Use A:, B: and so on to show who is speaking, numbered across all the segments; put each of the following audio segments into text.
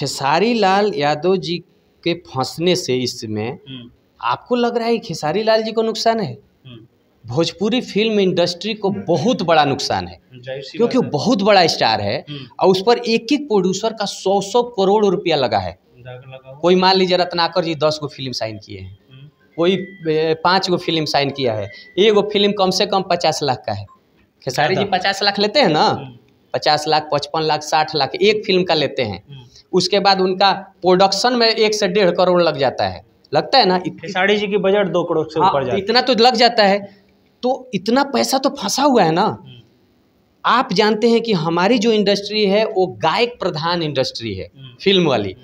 A: खेसारी लाल यादव जी के फंसने से इसमें हम्म। आपको लग रहा है खेसारी लाल जी को नुकसान है हम्म। भोजपुरी फिल्म इंडस्ट्री को हम्म। बहुत बड़ा नुकसान है
B: क्योंकि वो बहुत
A: बड़ा स्टार है और उस पर एक एक प्रोड्यूसर का सौ सौ करोड़ रुपया लगा है कोई मान लीजिए रत्नाकर जी दस गो फिल्म साइन किए हैं कोई पाँच गो फिल्म साइन किया है एक गो फिल्म कम से कम पचास लाख का है खेसारी जी पचास लाख लेते हैं ना पचास लाख पचपन लाख साठ लाख एक फिल्म का लेते हैं हम्म। उसके बाद उनका प्रोडक्शन में एक से डेढ़ करोड़ लग जाता है लगता है ना खेसारी जी की बजट दो करोड़ से हाँ, ऊपर इतना तो लग जाता है तो इतना पैसा तो फंसा हुआ है ना हम्म। आप जानते हैं कि हमारी जो इंडस्ट्री है वो गायक प्रधान इंडस्ट्री है फिल्म हम्म। वाली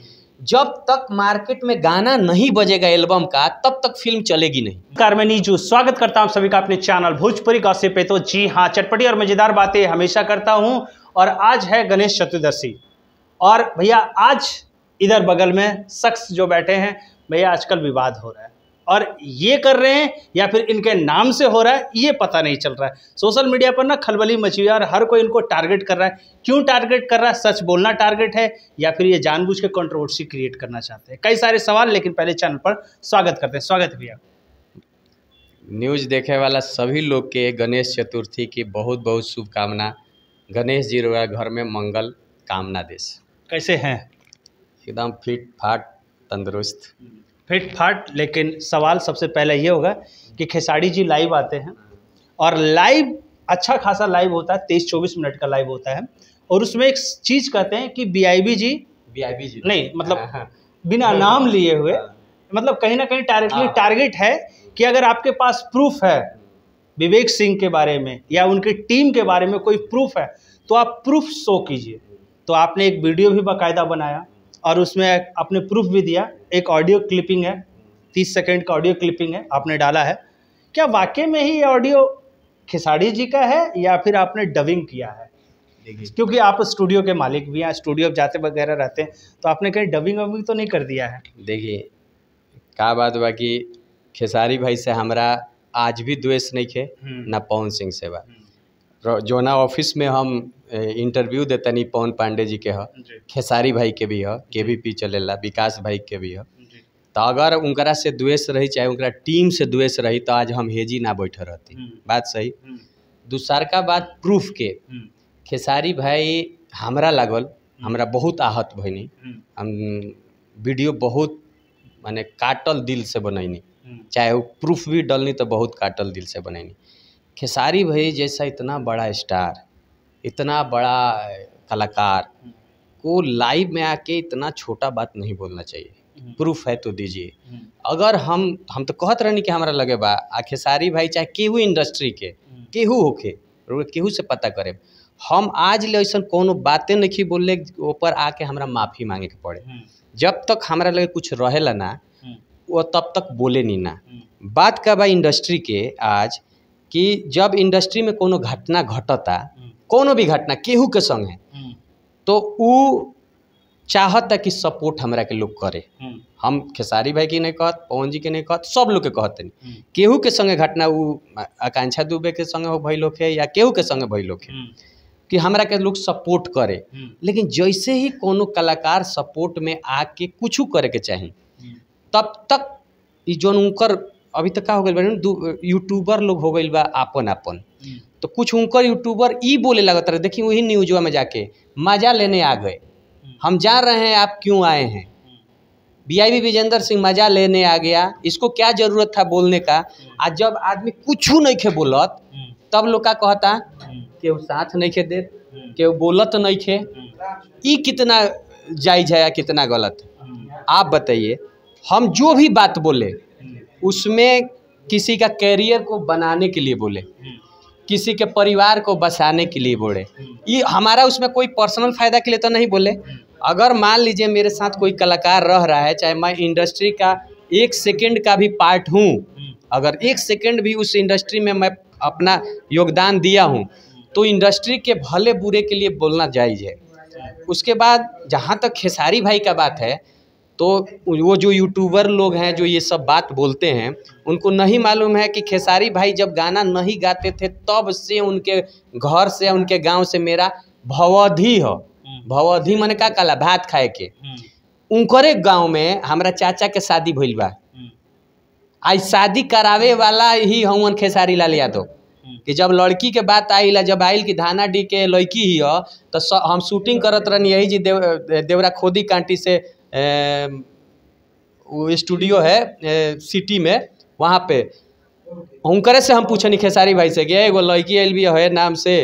A: जब तक मार्केट में गाना नहीं बजेगा एल्बम का तब तक फिल्म चलेगी नहीं
C: कार में नीचू स्वागत करता हूं सभी का अपने चैनल भोजपुरी गॉसिप पे तो जी हाँ चटपटी और मजेदार बातें हमेशा करता हूं और आज है गणेश चतुर्दशी और भैया आज इधर बगल में शख्स जो बैठे हैं भैया आजकल विवाद हो रहा है और ये कर रहे हैं या फिर इनके नाम से हो रहा है ये पता नहीं चल रहा है सोशल मीडिया पर ना खलबली मची हुई है और हर कोई इनको टारगेट कर रहा है क्यों टारगेट कर रहा है सच बोलना टारगेट है या फिर ये जानबूझ के कंट्रोवर्सी क्रिएट करना चाहते हैं कई सारे सवाल लेकिन पहले चैनल पर स्वागत करते हैं स्वागत भैया
A: न्यूज़ देखे वाला सभी लोग के गणेश चतुर्थी की बहुत बहुत शुभकामना गणेश जी रोया घर में मंगल कामना देश कैसे हैं एकदम फिट फाट तंदुरुस्त फिट फाट लेकिन सवाल सबसे पहले
C: ये होगा कि खेसारी जी लाइव आते हैं और लाइव अच्छा खासा लाइव होता है तेईस चौबीस मिनट का लाइव होता है और उसमें एक चीज़ कहते हैं कि बी जी बी जी नहीं मतलब हाँ, हाँ। बिना नाम लिए हाँ। हुए मतलब कहीं ना कहीं टारगेटली टारगेट है कि अगर आपके पास प्रूफ है विवेक सिंह के बारे में या उनकी टीम के बारे में कोई प्रूफ है तो आप प्रूफ शो कीजिए तो आपने एक वीडियो भी बाकायदा बनाया और उसमें आपने प्रूफ भी दिया एक ऑडियो क्लिपिंग है तीस सेकेंड का ऑडियो क्लिपिंग है आपने डाला है क्या वाकई में ही ये ऑडियो खिसाड़ी जी का है या फिर आपने डबिंग किया है क्योंकि आप स्टूडियो के मालिक भी हैं स्टूडियो जाते वगैरह रहते हैं तो आपने कहीं डबिंग वबिंग तो नहीं कर दिया है
A: देखिए क्या बात हुआ कि खेसारी भाई से हमारा आज भी द्वेष नहीं है हम्म। ना पवन सिंह से बा जोना ऑफिस में हम इंटरव्यू नहीं पवन पांडे जी के खेसारी भाई के भी है के वी पी चलेला विकास भाई के भी है तो अगर उनकरा से द्वेष रही चाहे उनकरा टीम से द्वेष रही तो आज हम हेजी ना बैठे रहती हम्म। बात सही हम्म। दूसर का बात प्रूफ के खेसारी भाई हमरा लागल हमरा बहुत आहत भैनी हम वीडियो बहुत मान काटल दिल से बनैनी चाहे वो प्रूफ भी डलनी तो बहुत काटल दिल से बनैनी खेसारी भाई जैसा इतना बड़ा स्टार इतना बड़ा कलाकार को लाइव में आके इतना छोटा बात नहीं बोलना चाहिए प्रूफ हम्म। है तो दीजिए हम्म। अगर हम हम तो कहत रहनी कि हमारा लगे बा आ खेसारी भाई चाहे केहू इंडस्ट्री के हम्म। केहू होके केहू से पता करे हम आज ले ऐसा कोनो बातें नहीं बोलने ऊपर आके हमारा माफ़ी मांगे के पड़े जब तक हमारा लगे कुछ रहेला ना वो तब तक बोले नहीं ना हम्म। बात का इंडस्ट्री के आज कि जब इंडस्ट्री में कोनो घटना घटता हम्म। कोनो भी घटना केहू के संग है हम्म। तो ऊ चाहता कि सपोर्ट हमरा के लोग करे हम खेसारी भाई की नहीं कहत पवन जी के नहीं कहत सब लोग के कहते नहीं केहू के संगे घटना उ आकांक्षा दुबे के संगे भइल होके या केहू के संगे भइल होके कि हमरा के लोग सपोर्ट करे लेकिन जैसे ही कोनो कलाकार सपोर्ट में आके कुछ करे के चाहिए तब तक ई जौन उनकर अभी तक का हो गए यूट्यूबर लोग हो गए बा आपन आपन हम्म। तो कुछ उनकर यूट्यूबर ई बोले लगा देखिए वही न्यूजवा में जाके मजा लेने आ गए हम्म। हम जान रहे हैं आप क्यों आए हैं बीआईबी हम्म। विजेंद्र सिंह मजा लेने आ गया इसको क्या जरूरत था बोलने का आज जब आदमी कुछ नहीं खे बोलत तब लोग का कहता केहू साथ नहीं खे दे के बोलत नहीं खे ई कितना जायज है या कितना गलत आप बताइए हम जो भी बात बोले उसमें किसी का कैरियर को बनाने के लिए बोले किसी के परिवार को बसाने के लिए बोले ये हमारा उसमें कोई पर्सनल फ़ायदा के लिए तो नहीं बोले अगर मान लीजिए मेरे साथ कोई कलाकार रह रहा है चाहे मैं इंडस्ट्री का एक सेकंड का भी पार्ट हूँ अगर एक सेकंड भी उस इंडस्ट्री में मैं अपना योगदान दिया हूँ तो इंडस्ट्री के भले बुरे के लिए बोलना जायज़ है उसके बाद जहाँ तक खेसारी भाई का बात है तो वो जो यूट्यूबर लोग हैं जो ये सब बात बोलते हैं उनको नहीं मालूम है कि खेसारी भाई जब गाना नहीं गाते थे तब से उनके घर से उनके गांव से मेरा भवधि हो हम्म। भवधि मन का कला भात खाए के हम्म। उनकरे गांव में हमारा चाचा के शादी भइल बा हम्म। आज शादी करावे वाला ही हमन खेसारी लाल यादव कि जब लड़की के बात ला जब आयल कि धाना डी के लड़की ही हो तो हम शूटिंग करत रहनी यही जी देव, देवरा खोदी कांटी से स्टूडियो है सिटी में वहाँ पे हुनकरे से हम पूछे खेसारी भाई से कि एगो लड़की आयल भी है नाम से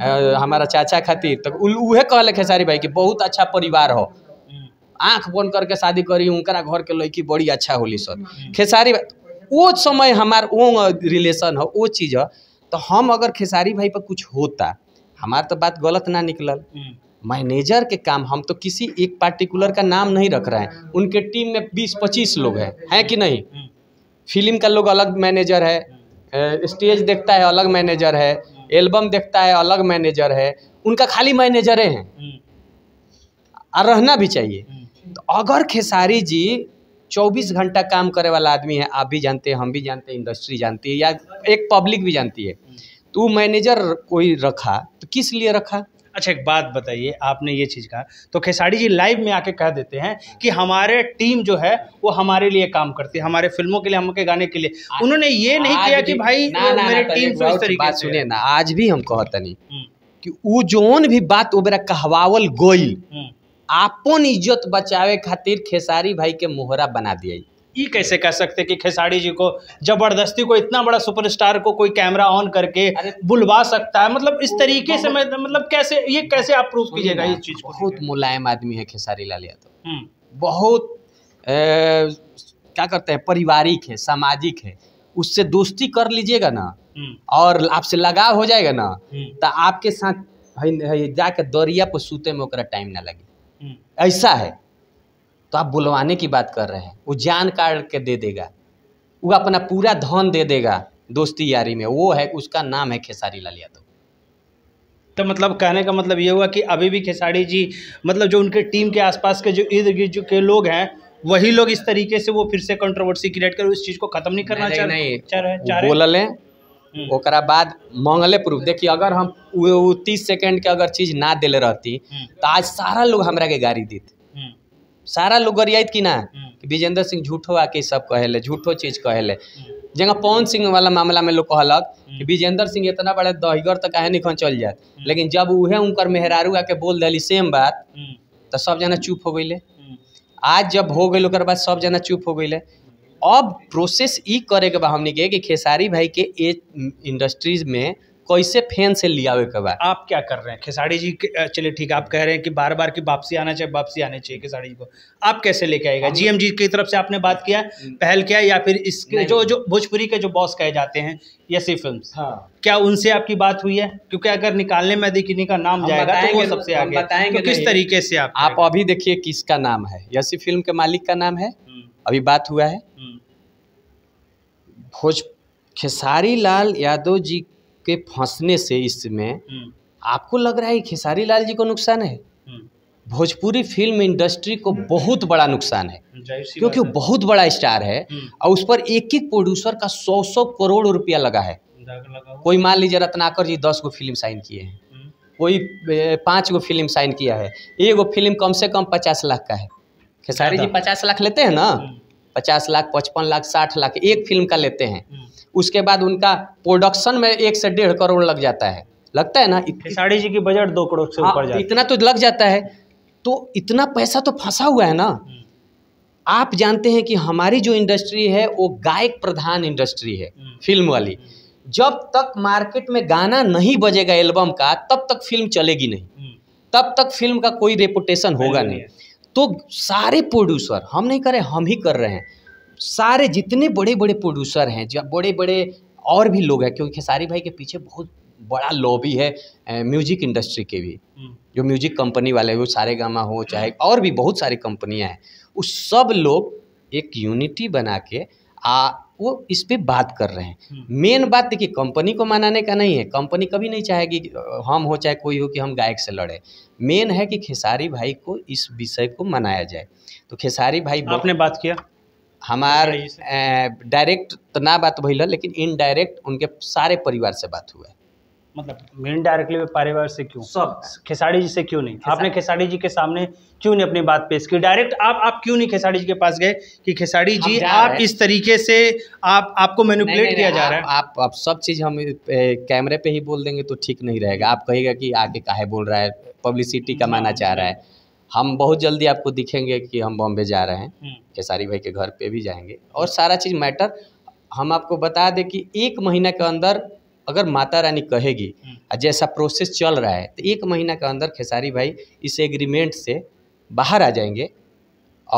A: हमारा चाचा खातिर तो उहे कहले खेसारी भाई कि बहुत अच्छा परिवार हो आँख बन करके शादी करी उनका घर के लड़की बड़ी अच्छा होली सर खेसारी भाई वो समय हमार वो रिलेशन हो वो चीज़ हो तो हम अगर खेसारी भाई पर कुछ होता हमार तो बात गलत ना निकलल मैनेजर के काम हम तो किसी एक पार्टिकुलर का नाम नहीं रख रहे हैं उनके टीम में बीस पच्चीस लोग हैं हैं कि नहीं फिल्म का लोग अलग मैनेजर है स्टेज देखता है अलग मैनेजर है एल्बम देखता है अलग मैनेजर है उनका खाली मैनेजरें हैं और रहना भी चाहिए तो अगर खेसारी जी 24 घंटा काम करे वाला आदमी है आप भी जानते हैं हम भी जानते हैं इंडस्ट्री जानती है या एक पब्लिक भी जानती है तो मैनेजर कोई रखा
C: तो किस लिए रखा अच्छा एक बात बताइए आपने ये चीज़ कहा तो खेसारी जी लाइव में आके कह देते हैं कि हमारे टीम जो है वो हमारे लिए काम करती है हमारे फिल्मों के लिए हमके गाने के लिए उन्होंने ये नहीं किया कि भाई मेरे टीम से इस तरीके से
A: सुनिए ना आज भी हम नहीं हम्म। कि वो जोन भी बात ओबरा कहवावल गोई हम्म। आपन इज्जत बचावे खातिर खेसारी भाई के मोहरा बना दिया ये कैसे कह सकते कि खेसारी जी को
C: जबरदस्ती को इतना बड़ा सुपरस्टार को कोई कैमरा ऑन करके बुलवा सकता है मतलब इस तरीके से मैं मतलब कैसे ये कैसे आप प्रूफ कीजिएगा इस चीज
A: को बहुत मुलायम आदमी है खेसारी लाल यादव हम्म। बहुत क्या करते हैं पारिवारिक है सामाजिक है उससे दोस्ती कर लीजिएगा ना हम्म। और आपसे लगाव हो जाएगा ना हम्म। तो आपके साथ जाकर दौरिया पर सूते में टाइम ना लगे ऐसा है तो आप बुलवाने की बात कर रहे हैं वो जान काट के दे देगा वो अपना पूरा धन दे देगा दोस्ती यारी में वो है उसका नाम है खेसारी लाल यादव
C: तो मतलब कहने का मतलब ये हुआ कि अभी भी खेसारी जी मतलब जो उनके टीम के आसपास के जो इर्द गिर्द के लोग हैं वही लोग इस तरीके से वो फिर से कंट्रोवर्सी क्रिएट कर उस चीज़ को खत्म नहीं करना चाह
A: नहीं बोल लें हम्म। ओकरा बाद मांगले प्रूफ देखिए अगर हम वो तीस सेकेंड के अगर चीज़ ना दिल रहती हम्म। तो आज सारा लोग हमारा के गाड़ी देते सारा लोग गरियात कि ना हम्म। कि विजेंद्र सिंह झूठो आके सब कहले झूठो चीज कहले हम्म। जगह पवन सिंह वाला मामला में लोग कहलक कि विजेंद्र हम्म। सिंह इतना बड़ा दहिगर तो कहे नहीं चल जाए लेकिन जब उहे उनकर मेहरारू आके बोल दिली सेम बात तो सब जना चुप हो गई आज जब हो गई बाद सब जना चुप हो गई अब प्रोसेस ये करे के बा हमने के कि खेसारी भाई के ए इंडस्ट्रीज में कैसे फैन से लिया के बाद आप
C: क्या कर रहे हैं खेसारी जी चलिए ठीक है आप कह रहे हैं कि बार बार की वापसी आना चाहिए वापसी आने चाहिए खेसारी जी को आप कैसे लेके आएगा जीएम जी की तरफ से आपने बात किया हम्म। पहल किया या फिर इसके जो जो भोजपुरी के जो बॉस कहे जाते हैं यसी फिल्म हाँ क्या उनसे आपकी बात हुई है क्योंकि अगर निकालने में अधिक का नाम जाएगा तो वो सबसे आगे बताएंगे तो किस तरीके
A: से आप आप अभी देखिए किसका नाम है यसी फिल्म के मालिक का नाम है हम्म। अभी बात हुआ है हम्म। भोज खेसारी लाल यादव जी के फंसने से इसमें हम्म। आपको लग रहा है खेसारी लाल जी को नुकसान है हम्म। भोजपुरी फिल्म इंडस्ट्री को हम्म। बहुत बड़ा नुकसान है क्योंकि वो बहुत बड़ा स्टार है और उस पर एक एक प्रोड्यूसर का सौ सौ करोड़ रुपया लगा है कोई मान लीजिए रत्नाकर जी दस गो फिल्म साइन किए हैं कोई पांच गो फिल्म साइन किया है एक गो फिल्म कम से कम पचास लाख का है खेसारी जी पचास लाख लेते हैं ना पचास लाख पचपन लाख साठ लाख एक फिल्म का लेते हैं उसके बाद उनका प्रोडक्शन में एक से डेढ़ करोड़ लग जाता है लगता है ना खेसारी जी की बजट दो करोड़ से हाँ, ऊपर हाँ, इतना तो लग जाता है तो इतना पैसा तो फंसा हुआ है ना हम्म। आप जानते हैं कि हमारी जो इंडस्ट्री है वो गायक प्रधान इंडस्ट्री है फिल्म हम्म। वाली जब तक मार्केट में गाना नहीं बजेगा एल्बम का तब तक फिल्म चलेगी नहीं हम्म। तब तक फिल्म का कोई रेपुटेशन होगा नहीं तो सारे प्रोड्यूसर हम नहीं करें हम ही कर रहे हैं सारे जितने बड़े बड़े प्रोड्यूसर हैं जो बड़े बड़े और भी लोग हैं क्योंकि खेसारी भाई के पीछे बहुत बड़ा लॉबी है म्यूजिक इंडस्ट्री के भी हम्म। जो म्यूजिक कंपनी वाले वो सारे गामा हो चाहे और भी बहुत सारी कंपनियां हैं उस सब लोग एक यूनिटी बना के आ वो इस पर बात कर रहे हैं मेन हम्म। बात देखिए कंपनी को मनाने का नहीं है कंपनी कभी नहीं चाहेगी हम हो चाहे कोई हो कि हम गायक से लड़े मेन है कि खेसारी भाई को इस विषय को मनाया जाए तो खेसारी भाई आपने बात किया हमार डायरेक्ट तो ना बात भैल लेकिन इनडायरेक्ट उनके सारे परिवार से बात हुआ
C: मतलब इनडायरेक्टली परिवार से क्यों सब खेसारी जी से क्यों नहीं खेसारी? आपने खेसारी जी के सामने क्यों नहीं अपनी बात पेश की डायरेक्ट आप आप क्यों नहीं खेसारी जी के पास गए कि खेसारी जी आप इस तरीके से आप आपको मैनिपुलेट किया जा रहा है
A: आप आप सब चीज़ हम कैमरे पे ही बोल देंगे तो ठीक नहीं रहेगा आप कहेगा कि आगे काहे बोल रहा है पब्लिसिटी कमाना चाह रहा है हम बहुत जल्दी आपको दिखेंगे कि हम बॉम्बे जा रहे हैं हम्म। खेसारी भाई के घर पे भी जाएंगे और सारा चीज़ मैटर हम आपको बता दें कि एक महीना के अंदर अगर माता रानी कहेगी हम्म। जैसा प्रोसेस चल रहा है तो एक महीना के अंदर खेसारी भाई इस एग्रीमेंट से बाहर आ जाएंगे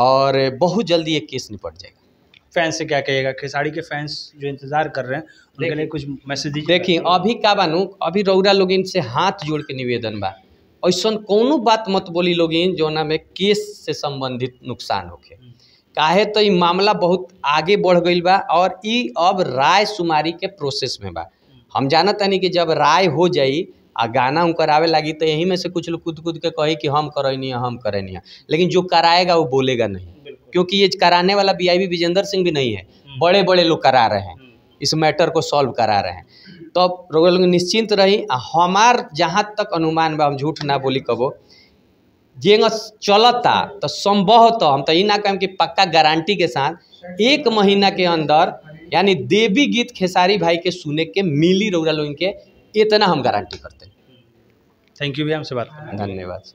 A: और बहुत जल्दी ये केस निपट जाएगा फैंस से क्या कहेगा खेसारी के फैंस जो इंतजार कर रहे हैं उनके लिए कुछ मैसेज देखिए अभी का बानू अभी रौरा लोग इनसे हाथ जोड़ के निवेदन बा ऐसा कौन बात मत बोली लोगिन जोना में केस से संबंधित नुकसान होके हम्म। काहे तो ये मामला बहुत आगे बढ़ गई बा और ये अब राय शुमारी के प्रोसेस में बा हम्म। हम जानत नहीं कि जब राय हो जाए आ गाना हम करावे लगी तो यहीं में से कुछ लोग कूद कूद के कही कि हम करैनी हम करैनी लेकिन जो कराएगा वो बोलेगा नहीं क्योंकि ये कराने वाला बी आई विजेंद्र सिंह भी नहीं है हम्म। बड़े बड़े लोग करा रहे हैं इस मैटर को सॉल्व करा रहे हैं तो आप लोग निश्चिंत रही हमार जहाँ तक अनुमान बा हम झूठ ना बोली कबो जेंग चलता तो संभवतः हम तो ना कहें कि पक्का गारंटी के साथ एक महीना के अंदर यानी देवी गीत खेसारी भाई के सुने के मिली रोरा लोग के इतना हम गारंटी करते हैं थैंक यू भैया हमसे बात
B: धन्यवाद